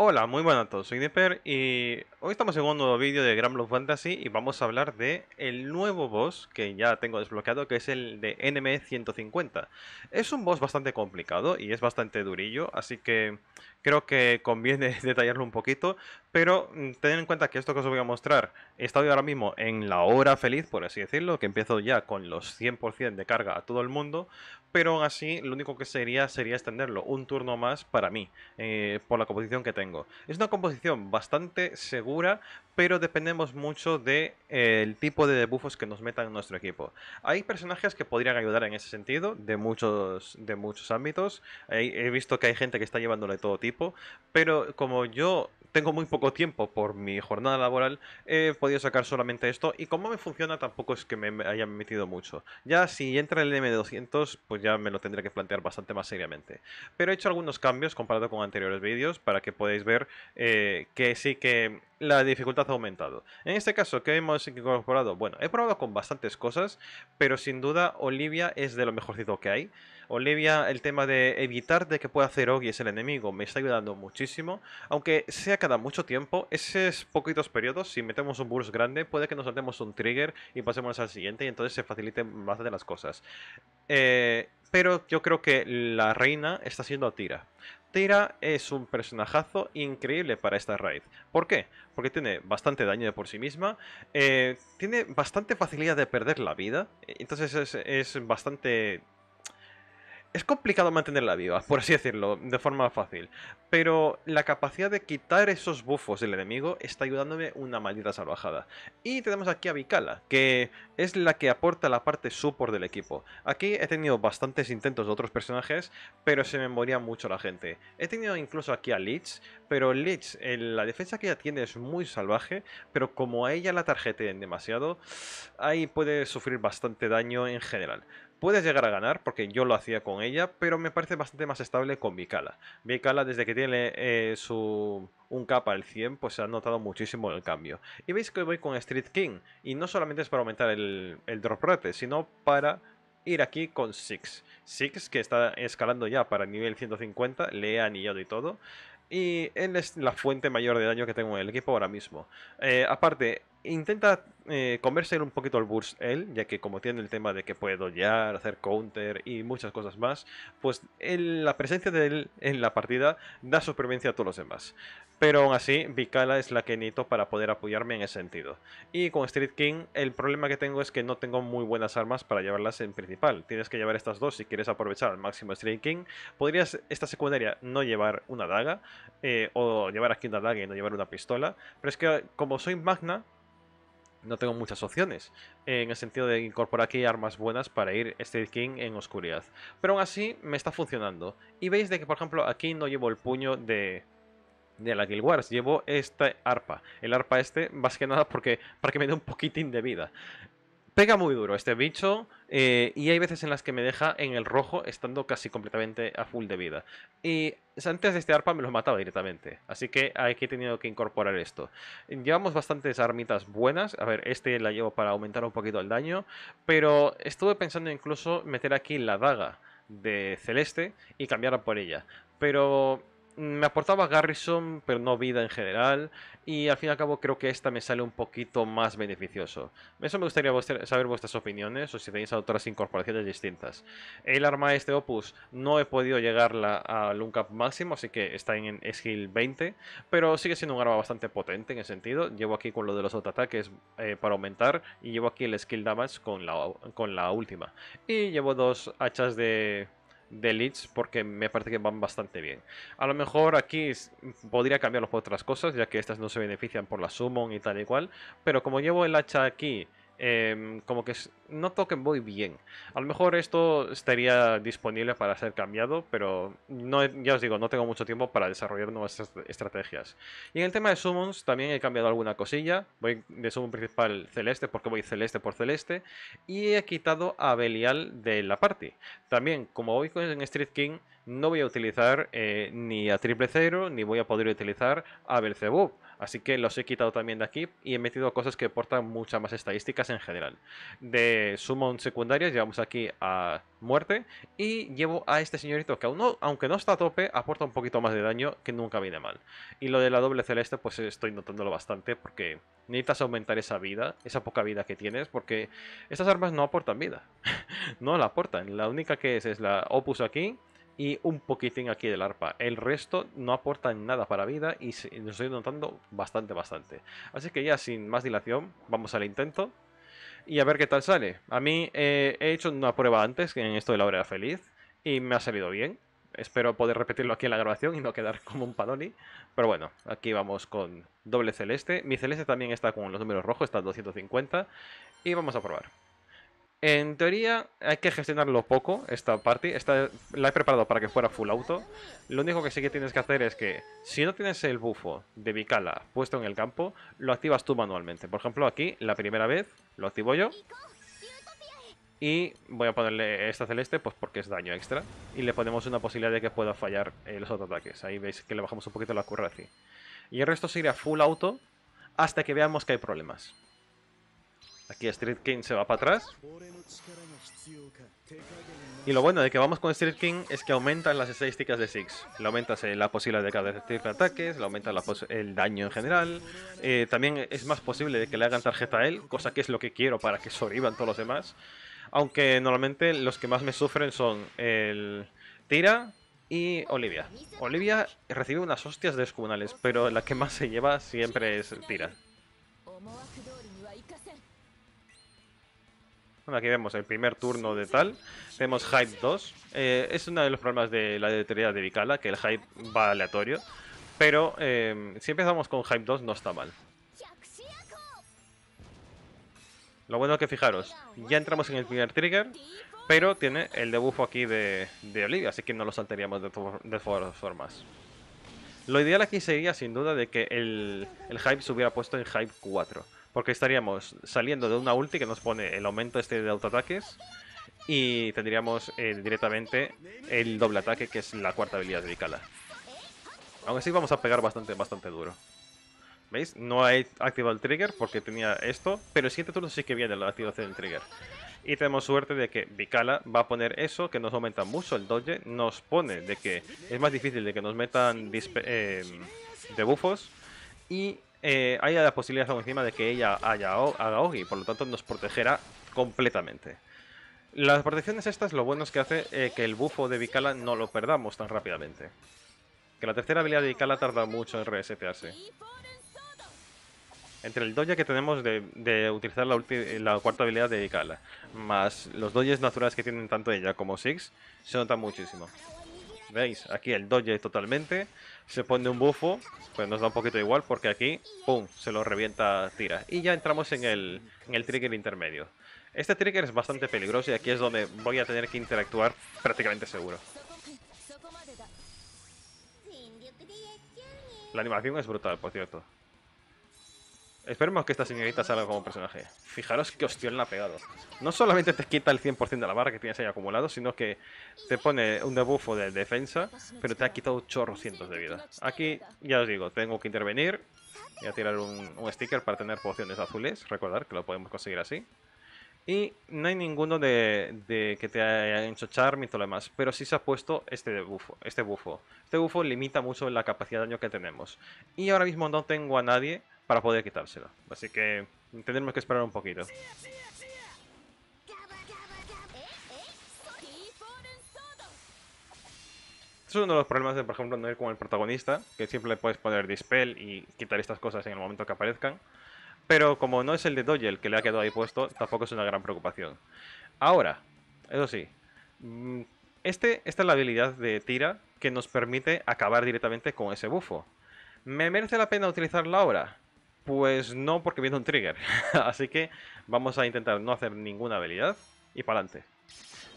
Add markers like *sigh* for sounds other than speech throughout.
Hola, muy buenas a todos, soy Nipper y hoy estamos en un nuevo vídeo de Grand Fantasy y vamos a hablar de el nuevo boss que ya tengo desbloqueado que es el de NM150. E es un boss bastante complicado y es bastante durillo, así que creo que conviene *laughs* detallarlo un poquito pero mm, ten en cuenta que esto que os voy a mostrar, he estado ahora mismo en la hora feliz, por así decirlo, que empiezo ya con los 100% de carga a todo el mundo, pero aún así lo único que sería sería extenderlo un turno más para mí, eh, por la composición que tengo. Es una composición bastante segura, pero dependemos mucho del de, eh, tipo de debuffos que nos metan en nuestro equipo. Hay personajes que podrían ayudar en ese sentido, de muchos, de muchos ámbitos. He, he visto que hay gente que está llevándolo de todo tipo, pero como yo tengo muy poco tiempo por mi jornada laboral, he podido sacar solamente esto y como me funciona tampoco es que me haya metido mucho. Ya si entra el M200 pues ya me lo tendré que plantear bastante más seriamente. Pero he hecho algunos cambios comparado con anteriores vídeos para que podáis ver eh, que sí que la dificultad ha aumentado. En este caso, ¿qué hemos incorporado? Bueno, he probado con bastantes cosas, pero sin duda Olivia es de lo mejorcito que hay. Olivia, el tema de evitar de que pueda hacer Oggy es el enemigo, me está ayudando muchísimo. Aunque sea cada mucho tiempo, esos poquitos periodos, si metemos un burst grande, puede que nos saltemos un trigger y pasemos al siguiente y entonces se faciliten más de las cosas. Eh, pero yo creo que la reina está siendo tira. Tira es un personajazo increíble para esta raid. ¿Por qué? Porque tiene bastante daño de por sí misma, eh, tiene bastante facilidad de perder la vida, entonces es, es bastante es complicado mantenerla viva, por así decirlo, de forma fácil. Pero la capacidad de quitar esos bufos del enemigo está ayudándome una maldita salvajada. Y tenemos aquí a Vikala, que es la que aporta la parte support del equipo. Aquí he tenido bastantes intentos de otros personajes, pero se me moría mucho la gente. He tenido incluso aquí a Leech, pero Leech, eh, la defensa que ella tiene es muy salvaje, pero como a ella la tarjeten demasiado, ahí puede sufrir bastante daño en general. Puedes llegar a ganar, porque yo lo hacía con ella, pero me parece bastante más estable con Mi bicala desde que tiene eh, su, un capa al 100, pues se ha notado muchísimo el cambio. Y veis que voy con Street King, y no solamente es para aumentar el, drop rate, sino para ir aquí con Six. Six, que está escalando ya para nivel 150, le he anillado y todo. Y él es la fuente mayor de daño que tengo en el equipo ahora mismo. Eh, aparte, intenta eh, comerse un poquito al burst él, ya que como tiene el tema de que puede dollear, hacer counter y muchas cosas más, pues la presencia de él en la partida da supervivencia a todos los demás. Pero aún así, Vicala es la que necesito para poder apoyarme en ese sentido. Y con Street King, el problema que tengo es que no tengo muy buenas armas para llevarlas en principal. Tienes que llevar estas dos si quieres aprovechar al máximo Street King. Podrías, esta secundaria, no llevar una daga, eh, o llevar aquí una daga y no llevar una pistola. Pero es que como soy magna, no tengo muchas opciones, en el sentido de incorporar aquí armas buenas para ir State King en oscuridad. Pero aún así me está funcionando. Y veis de que, por ejemplo, aquí no llevo el puño de, de la Guild Wars, llevo esta arpa. El arpa este, más que nada porque, para que me dé un poquitín de vida. Pega muy duro este bicho, eh, y hay veces en las que me deja en el rojo estando casi completamente a full de vida. Y antes de este arpa me los mataba directamente. Así que aquí he tenido que incorporar esto. Llevamos bastantes armitas buenas. A ver, este la llevo para aumentar un poquito el daño. Pero estuve pensando incluso meter aquí la daga de celeste y cambiarla por ella. Pero me aportaba Garrison, pero no vida en general. Y al fin y al cabo creo que esta me sale un poquito más beneficioso. Eso me gustaría saber vuestras opiniones o si tenéis otras incorporaciones distintas. El arma este Opus no he podido llegarla al cap máximo, así que está en skill 20. Pero sigue siendo un arma bastante potente en el sentido. Llevo aquí con lo de los autoataques eh, para aumentar y llevo aquí el skill damage con con la última. Y llevo dos hachas de de leads porque me parece que van bastante bien. A lo mejor aquí podría cambiarlo por otras cosas, ya que estas no se benefician por la summon y tal y cual, pero como llevo el hacha aquí Em, como que no toquen muy bien. A lo mejor esto estaría disponible para ser cambiado, pero ya os digo, no tengo mucho tiempo para desarrollar nuevas estrategias. Y en el tema de summons también he cambiado alguna cosilla. Voy de summon principal celeste porque voy celeste por celeste. Y he quitado a Belial de la party. También, como voy con Street King, no voy a utilizar eh, ni a triple cero, ni voy a poder utilizar a Belzebub Así que los he quitado también de aquí y he metido cosas que aportan muchas más estadísticas en general. De summon secundarios llevamos aquí a muerte y llevo a este señorito que aunque no está a tope, aporta un poquito más de daño que nunca viene mal. Y lo de la doble celeste pues estoy notándolo bastante porque necesitas aumentar esa vida, esa poca vida que tienes porque estas armas no aportan vida. *laughs* no la aportan. La única que es es la Opus aquí y un poquitín aquí del arpa. El resto no aportan nada para vida y nos estoy notando bastante, bastante. Así que ya sin más dilación, vamos al intento y a ver qué tal sale. A mí eh, he hecho una prueba antes en esto de la hora feliz y me ha salido bien. Espero poder repetirlo aquí en la grabación y no quedar *laughs* como un panoli. Pero bueno, aquí vamos con doble celeste. Mi celeste también está con los números rojos, está 250. Y vamos a probar. En teoría hay que gestionarlo poco, esta parte. Esta, la he preparado para que fuera full auto. Lo único que sí que tienes que hacer es que si no tienes el bufo de Bicala puesto en el campo, lo activas tú manualmente. Por ejemplo, aquí la primera vez lo activo yo. Y voy a ponerle esta celeste pues porque es daño extra. Y le ponemos una posibilidad de que pueda fallar eh, los otros ataques. Ahí veis que le bajamos un poquito la así Y el resto sigue a full auto hasta que veamos que hay problemas. Aquí Street King se va para atrás. Y lo bueno de que vamos con Street King es que aumentan las estadísticas de Six. Le aumentas eh, la posibilidad de cada tipo de ataques, le aumenta el daño en general. Eh, también es más posible de que le hagan tarjeta a él, cosa que es lo que quiero para que sobrevivan todos los demás. Aunque normalmente los que más me sufren son el Tira y Olivia. Olivia recibe unas hostias de descomunales, pero la que más se lleva siempre es Tira aquí vemos el primer turno de tal. Vemos Hype 2. Eh, es uno de los problemas de la teoría de Vicala, que el Hype va aleatorio. Pero em, si empezamos con Hype 2 no está mal. Lo bueno es que fijaros, ya entramos en el primer trigger, pero tiene el debuffo aquí de, Olivia, así que no lo saltaríamos de, todas formas. Lo ideal aquí sería sin duda de que el, el Hype se hubiera puesto en Hype 4 porque estaríamos saliendo de una ulti que nos pone el aumento este de autoataques. Y tendríamos eh, directamente el doble ataque, que es la cuarta habilidad de Vicala. Aún así vamos a pegar bastante, bastante duro. ¿Veis? No hay activado el trigger porque tenía esto, pero el siguiente turno sí que viene la activación del trigger. Y tenemos suerte de que Vicala va a poner eso, que nos aumenta mucho el dodge, nos pone de que es más difícil de que nos metan eh, debufos y eh, hay las posibilidades encima de que ella haya, haga Ogi, por lo tanto nos protegerá completamente. Las protecciones estas lo bueno es que hace eh, que el bufo de Vicala no lo perdamos tan rápidamente. Que la tercera habilidad de Vicala tarda mucho en resetearse. Entre el doya que tenemos de, utilizar la, la, cuarta habilidad de Vicala, más los doyes naturales que tienen tanto ella como Six, se nota muchísimo. ¿Veis? Aquí el dodge totalmente. Se pone un bufo. Pues nos da un poquito igual porque aquí, ¡pum! Se lo revienta tira. Y ya entramos en el trigger intermedio. Este trigger es bastante peligroso y aquí es donde voy a tener que interactuar prácticamente seguro. La animación es brutal, por cierto. Esperemos que esta señorita salga como personaje. Fijaros qué hostión la ha pegado. No solamente te quita el 100% de la barra que tienes ahí acumulado, sino que te pone un debuffo de defensa, pero te ha quitado chorrocientos de vida. Aquí, ya os digo, tengo que intervenir. Voy a tirar un, sticker para tener pociones azules. Recordar que lo podemos conseguir así. Y no hay ninguno de, que te haya hecho charm y todo lo demás. Pero sí se ha puesto este debuffo. Este buffo. Este bufo limita mucho la capacidad de daño que tenemos. Y ahora mismo no tengo a nadie para poder quitárselo. Así que tendremos que esperar un poquito. es uno de los problemas de, por ejemplo, no ir con el protagonista, que siempre le puedes poner dispel y quitar estas cosas en el momento que aparezcan. Pero como no es el de Doyle el que le ha quedado ahí puesto, tampoco es una gran preocupación. Ahora, eso sí, mm, este, esta es la habilidad de tira que nos permite acabar directamente con ese bufo. ¿Me merece la pena utilizarla ahora? Pues no, porque viene un trigger. *laughs* Así que vamos a intentar no hacer ninguna habilidad y para adelante.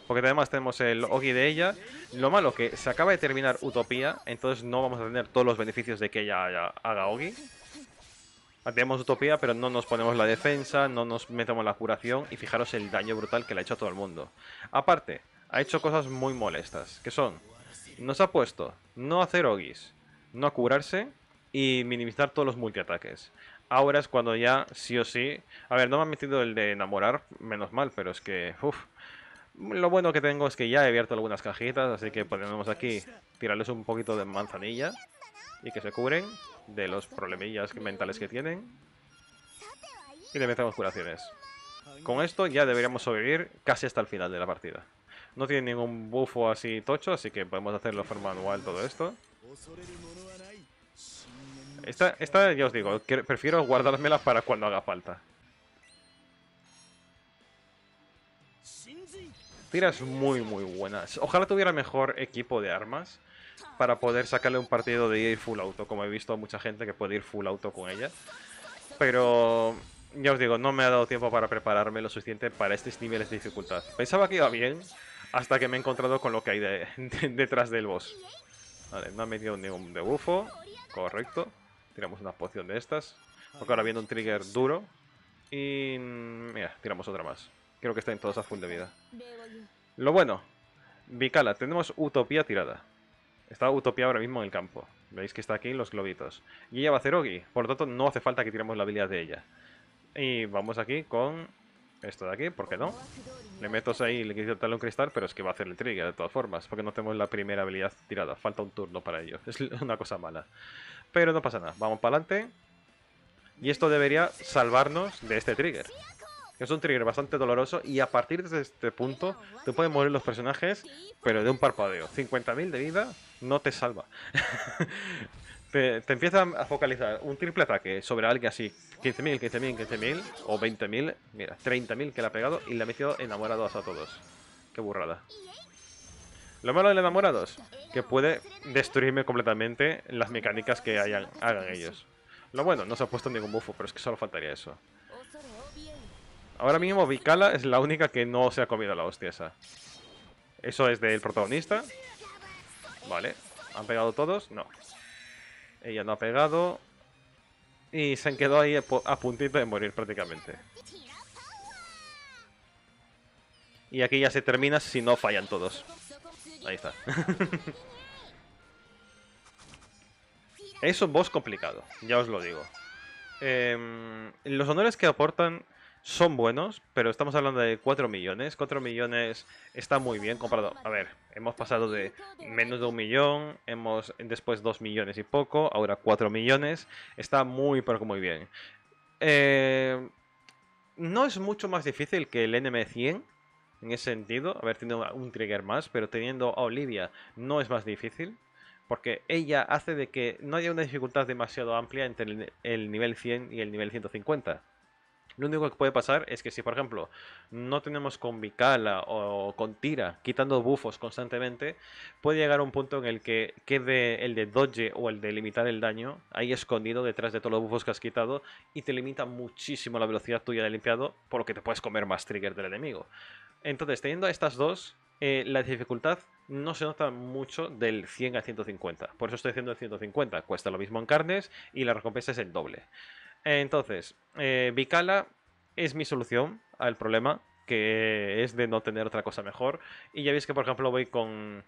Porque además tenemos el Ogi de ella. Lo malo que se acaba de terminar Utopía, entonces no vamos a tener todos los beneficios de que ella haga, haga Tenemos Utopía, pero no nos ponemos la defensa, no nos metemos la curación y fijaros el daño brutal que le ha hecho a todo el mundo. Aparte, ha hecho cosas muy molestas, que son, nos ha puesto no hacer Ogis, no curarse y minimizar todos los multiataques ahora es cuando ya sí o sí... A ver, no me han metido el de enamorar, menos mal, pero es que... Uf. Lo bueno que tengo es que ya he abierto algunas cajitas, así que podemos aquí tirarles un poquito de manzanilla y que se cubren de los problemillas mentales que tienen. Y le metemos curaciones. Con esto ya deberíamos sobrevivir casi hasta el final de la partida. No tiene ningún bufo así tocho, así que podemos hacerlo de forma manual todo esto. Esta, ya os digo, prefiero guardármela para cuando haga falta. Tiras muy, muy buenas. Ojalá tuviera mejor equipo de armas para poder sacarle un partido de ir full auto, como he visto a mucha gente que puede ir full auto con ella. Pero ya os digo, no me ha dado tiempo para prepararme lo suficiente para estos niveles de dificultad. Pensaba que iba bien hasta que me he encontrado con lo que hay *laughs* detrás del boss. Vale, no ha metido ningún debufo, correcto. Tiramos una poción de estas. Porque ahora viene un trigger duro. Y... Mira, tiramos otra más. Creo que está en toda a full de vida. Lo bueno. Vicala, tenemos Utopía tirada. Está Utopía ahora mismo en el campo. Veis que está aquí en los globitos. Y ella va a hacer Ogi. Por lo tanto, no hace falta que tiremos la habilidad de ella. Y vamos aquí con esto de aquí, ¿por qué no? Le meto ahí y le quito darle un cristal, pero es que va a hacer el trigger de todas formas, porque no tenemos la primera habilidad tirada. Falta un turno para ello. Es una cosa mala. Pero no pasa nada, vamos para adelante. Y esto debería salvarnos de este trigger. Es un trigger bastante doloroso y a partir de este punto te pueden morir los personajes, pero de un parpadeo. 50.000 de vida no te salva. *laughs* te, te empiezan a focalizar un triple ataque sobre alguien así, 15.000, 15.000, 15.000 o 20.000, mira, 30.000 que le ha pegado y le ha metido enamorados a todos. Qué burrada. Lo malo del enamorados, que puede destruirme completamente las mecánicas que hagan ellos. Lo bueno, no se ha puesto ningún buffo, pero es que solo faltaría eso. Ahora mismo Vicala es la única que no se ha comido la hostia esa. Eso es del protagonista. Vale. ¿Han pegado todos? No. Ella no ha pegado. Y se han quedado ahí a puntito de morir prácticamente. Y aquí ya se termina si no fallan todos. Ahí está. *laughs* es un boss complicado, ya os lo digo. Em, los honores que aportan son buenos, pero estamos hablando de 4 millones. 4 millones está muy bien comparado. A ver, hemos pasado de menos de un millón, hemos después 2 millones y poco, ahora 4 millones. Está muy, pero muy bien. Em, no es mucho más difícil que el NM100, en ese sentido, haber tenido un trigger más, pero teniendo a Olivia no es más difícil, porque ella hace de que no haya una dificultad demasiado amplia entre el, nivel 100 y el nivel 150. Lo único que puede pasar es que si, por ejemplo, no tenemos con Vicala o con Tira quitando bufos constantemente, puede llegar a un punto en el que quede el de dodge o el de limitar el daño ahí escondido detrás de todos los bufos que has quitado y te limita muchísimo la velocidad tuya de limpiado, por lo que te puedes comer más trigger del enemigo. Entonces, teniendo estas dos, eh, la dificultad no se nota mucho del 100 al 150. Por eso estoy haciendo el 150. Cuesta lo mismo en carnes y la recompensa es el doble. Entonces, eh, Bicala es mi solución al problema, que es de no tener otra cosa mejor. Y ya veis que, por ejemplo, voy con,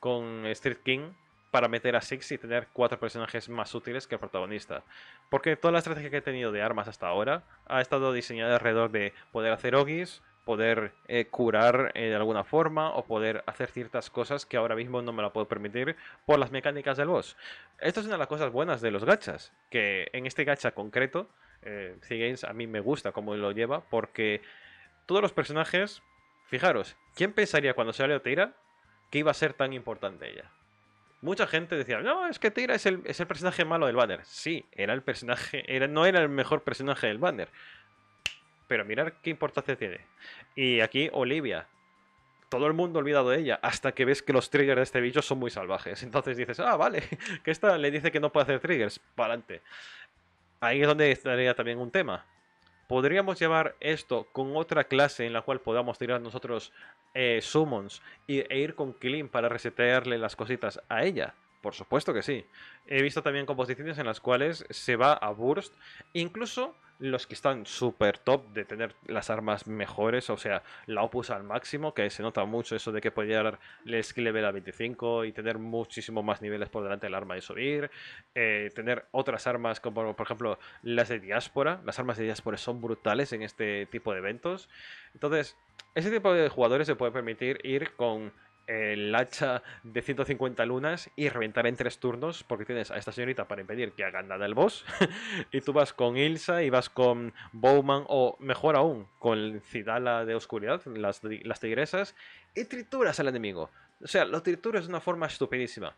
con Street King para meter a Six y tener cuatro personajes más útiles que el protagonista. Porque toda la estrategia que he tenido de armas hasta ahora ha estado diseñada alrededor de poder hacer ogis, poder eh, curar eh, de alguna forma o poder hacer ciertas cosas que ahora mismo no me la puedo permitir por las mecánicas del boss. Esto es una de las cosas buenas de los gachas, que en este gacha concreto, eh, a mí me gusta cómo lo lleva, porque todos los personajes, fijaros, ¿quién pensaría cuando salió Tira que iba a ser tan importante ella? Mucha gente decía, no, es que Tira es el, personaje malo del banner. Sí, era el personaje, era, no era el mejor personaje del banner, pero mirar qué importancia tiene. Y aquí Olivia. Todo el mundo ha olvidado de ella, hasta que ves que los triggers de este bicho son muy salvajes. Entonces dices, ah, vale, *laughs* que esta le dice que no puede hacer triggers. Para adelante. Ahí es donde estaría también un tema. Podríamos llevar esto con otra clase en la cual podamos tirar nosotros eh, summons e ir con Clean para resetearle las cositas a ella. Por supuesto que sí. He visto también composiciones en las cuales se va a burst, incluso los que están súper top de tener las armas mejores, o sea, la opus al máximo, que se nota mucho eso de que puede llegar el skill level a 25 y tener muchísimo más niveles por delante del arma de subir, eh, tener otras armas como por ejemplo las de diáspora, las armas de diáspora son brutales en este tipo de eventos, entonces ese tipo de jugadores se puede permitir ir con el hacha de 150 lunas y reventar en tres turnos porque tienes a esta señorita para impedir que haga nada el boss *laughs* y tú vas con Ilsa y vas con Bowman o mejor aún con Cidala de Oscuridad, las, tigresas y trituras al enemigo. O sea, lo trituras de una forma estupidísima.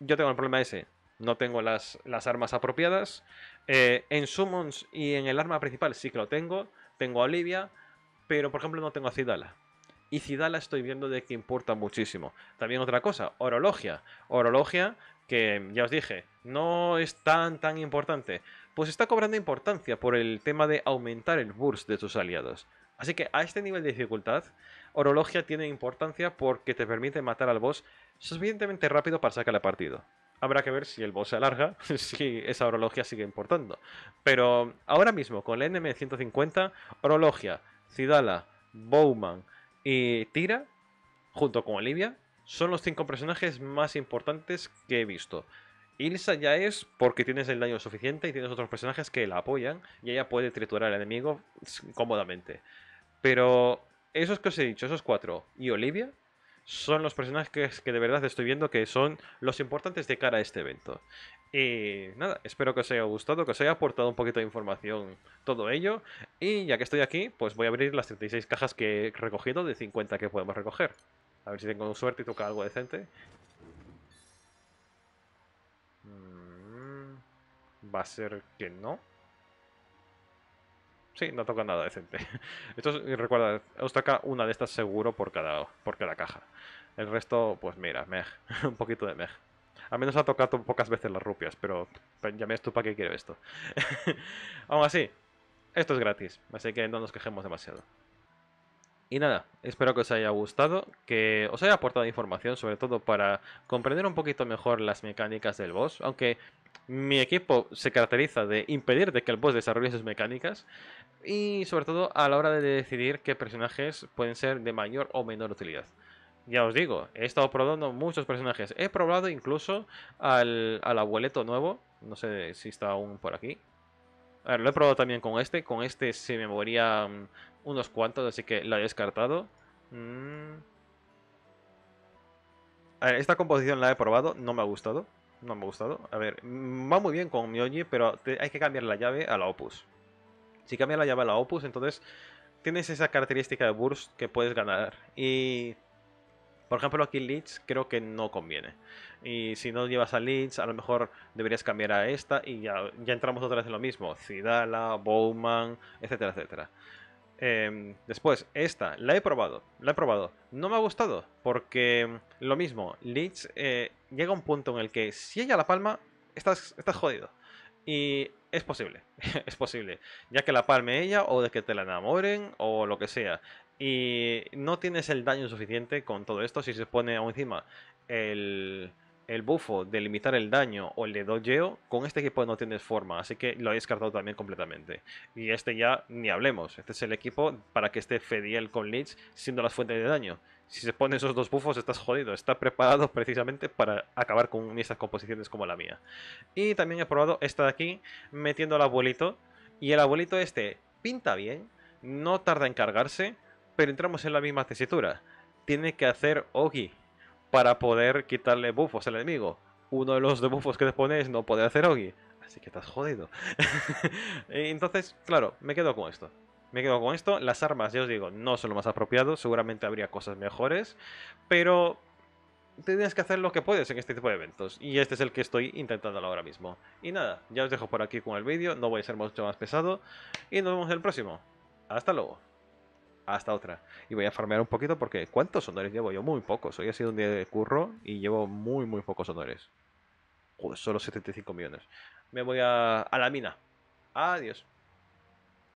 Yo tengo el problema ese. No tengo las, armas apropiadas. Eh, en Summons y en el arma principal sí que lo tengo. Tengo a Olivia, pero por ejemplo no tengo a Cidala. Y Zidala estoy viendo de que importa muchísimo. También otra cosa, Orologia. Orologia, que ya os dije, no es tan tan importante. Pues está cobrando importancia por el tema de aumentar el burst de tus aliados. Así que a este nivel de dificultad, Orologia tiene importancia porque te permite matar al boss suficientemente rápido para sacarle partido. Habrá que ver si el boss se alarga, *laughs* si esa Orologia sigue importando. Pero ahora mismo, con el NM150, Orologia, Zidala, Bowman, y Tira, junto con Olivia, son los cinco personajes más importantes que he visto. Ilsa ya es porque tienes el daño suficiente y tienes otros personajes que la apoyan y ella puede triturar al enemigo cómodamente. Pero esos que os he dicho, esos cuatro y Olivia, son los personajes que de verdad estoy viendo que son los importantes de cara a este evento. Y nada, espero que os haya gustado, que os haya aportado un poquito de información todo ello. Y ya que estoy aquí, pues voy a abrir las 36 cajas que he recogido de 50 que podemos recoger. A ver si tengo suerte y toca algo decente. Mm, va a ser que no. Sí, no toca nada decente. *laughs* Esto recuerda, os toca una de estas seguro por cada, por cada caja. El resto, pues mira, mej. *laughs* un poquito de mej. A menos ha tocado pocas veces las rupias, pero ya me estupa que qué quiero esto. *laughs* Aún así, esto es gratis, así que no nos quejemos demasiado. Y nada, espero que os haya gustado, que os haya aportado información, sobre todo para comprender un poquito mejor las mecánicas del boss, aunque mi equipo se caracteriza de impedir de que el boss desarrolle sus mecánicas y sobre todo a la hora de decidir qué personajes pueden ser de mayor o menor utilidad. Ya os digo, he estado probando muchos personajes. He probado incluso al, abuelito nuevo. No sé si está aún por aquí. A ver, lo he probado también con este. Con este se me morían mm, unos cuantos, así que lo he descartado. Mm. A ver, esta composición la he probado, no me ha gustado no me ha gustado. A ver, mm, va muy bien con Mioji, pero hay que cambiar la llave a la Opus. Si cambias la llave a la Opus, entonces tienes esa característica de burst que puedes ganar. Y por ejemplo, aquí Leech, creo que no conviene. Y si no llevas a Leech, a lo mejor deberías cambiar a esta y ya, ya entramos otra vez en lo mismo. Zidala, Bowman, etcétera, etcétera. Em, después, esta, la he probado, la he probado. No me ha gustado, porque em, lo mismo, Leeds eh, llega a un punto en el que si ella la palma, estás, estás jodido. Y es posible, *laughs* es posible, ya que la palme ella o de que te la enamoren o lo que sea. Y no tienes el daño suficiente con todo esto si se pone aún encima el el bufo de limitar el daño o el de Dogeo con este equipo no tienes forma, así que lo he descartado también completamente. Y este ya ni hablemos, este es el equipo para que esté Fediel con Lich siendo las fuentes de daño. Si se ponen esos dos bufos estás jodido, está preparado precisamente para acabar con estas composiciones como la mía. Y también he probado esta de aquí, metiendo al abuelito, y el abuelito este pinta bien, no tarda en cargarse, pero entramos en la misma tesitura. Tiene que hacer Ogi, para poder quitarle buffos al enemigo. Uno de los debufos que te pones no puede hacer Ogi. Así que estás jodido. *laughs* Eh, entonces, claro, me quedo con esto. Me quedo con esto. Las armas, ya os digo, no son lo más apropiado. Seguramente habría cosas mejores. Pero tienes que hacer lo que puedes en este tipo de eventos. Y este es el que estoy intentando ahora mismo. Y nada, ya os dejo por aquí con el vídeo. No voy a ser mucho más pesado. Y nos vemos en el próximo. Hasta luego hasta otra. Y voy a farmear un poquito porque ¿cuántos honores llevo yo? Muy pocos. Hoy ha sido un día de curro y llevo muy, muy pocos honores. Joder, solo 75 millones. Me voy a, a la mina. Adiós.